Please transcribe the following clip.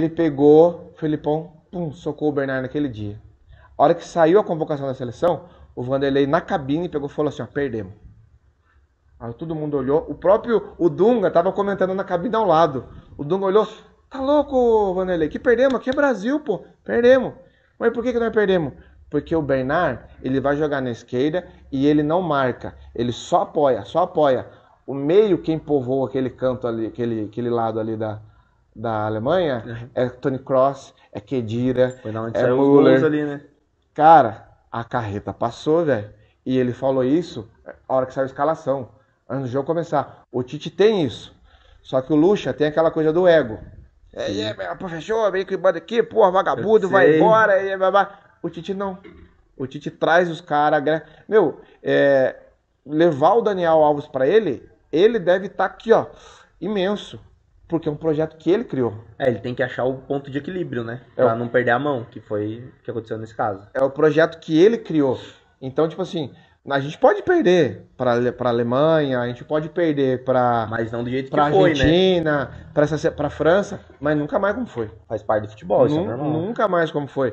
Ele pegou, Felipão, pum, socou o Bernard naquele dia. A hora que saiu a convocação da seleção, o Vanderlei na cabine pegou e falou assim: ó, perdemos. Aí todo mundo olhou. O próprio o Dunga estava comentando na cabine ao lado. O Dunga olhou: tá louco, Vanderlei? Que perdemos? Aqui é Brasil, pô. Perdemos. Mas por que, que nós perdemos? Porque o Bernard, ele vai jogar na esquerda e ele não marca. Ele só apoia, só apoia. O meio quem povoa aquele canto ali, aquele, aquele lado ali da, da Alemanha uhum. é Tony Cross, é Kedira, é Müller. Ali, né? Cara, a carreta passou, velho. E ele falou isso na hora que saiu a escalação, antes do jogo começar. O Tite tem isso. Só que o Lucha tem aquela coisa do ego. É, é, pô fechou vem que banda aqui, porra, vagabundo, vai embora. É, blá, blá. O Tite não. O Tite traz os caras. Meu, é, levar o Daniel Alves para ele, ele deve estar tá aqui, ó, imenso porque é um projeto que ele criou. É, ele tem que achar o ponto de equilíbrio, né? É pra o... não perder a mão, que foi o que aconteceu nesse caso. É o projeto que ele criou. Então, tipo assim, a gente pode perder para para Alemanha, a gente pode perder para Mas não do jeito pra que foi, Argentina, né? Argentina, para França, mas nunca mais como foi. Faz parte do futebol, Nun, isso é normal. Nunca mais como foi.